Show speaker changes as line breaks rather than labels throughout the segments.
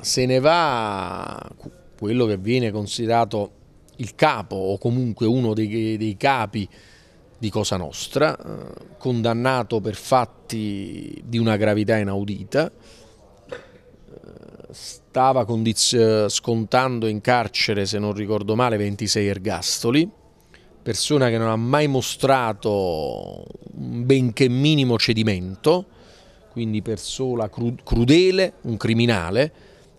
Se ne va quello che viene considerato il capo o comunque uno dei, dei capi di Cosa Nostra, eh, condannato per fatti di una gravità inaudita, eh, stava scontando in carcere, se non ricordo male, 26 ergastoli, persona che non ha mai mostrato benché minimo cedimento, quindi persona crudele, un criminale,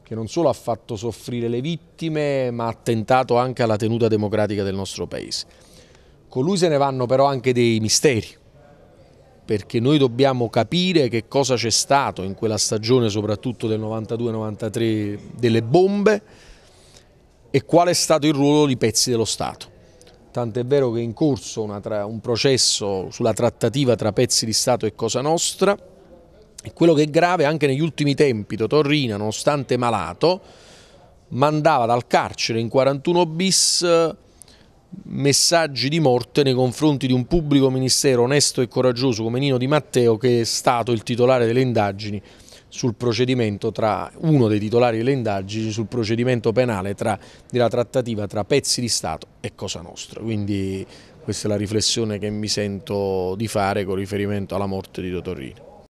che non solo ha fatto soffrire le vittime, ma ha tentato anche alla tenuta democratica del nostro paese. Con lui se ne vanno però anche dei misteri, perché noi dobbiamo capire che cosa c'è stato in quella stagione, soprattutto del 92-93, delle bombe e qual è stato il ruolo di pezzi dello Stato tant'è vero che è in corso un processo sulla trattativa tra pezzi di Stato e Cosa Nostra e quello che è grave anche negli ultimi tempi, Totorrina, nonostante malato, mandava dal carcere in 41 bis messaggi di morte nei confronti di un pubblico ministero onesto e coraggioso come Nino Di Matteo che è stato il titolare delle indagini sul procedimento tra uno dei titolari delle indagini sul procedimento penale tra, della trattativa tra pezzi di Stato e Cosa Nostra. Quindi questa è la riflessione che mi sento di fare con riferimento alla morte di Totorrino.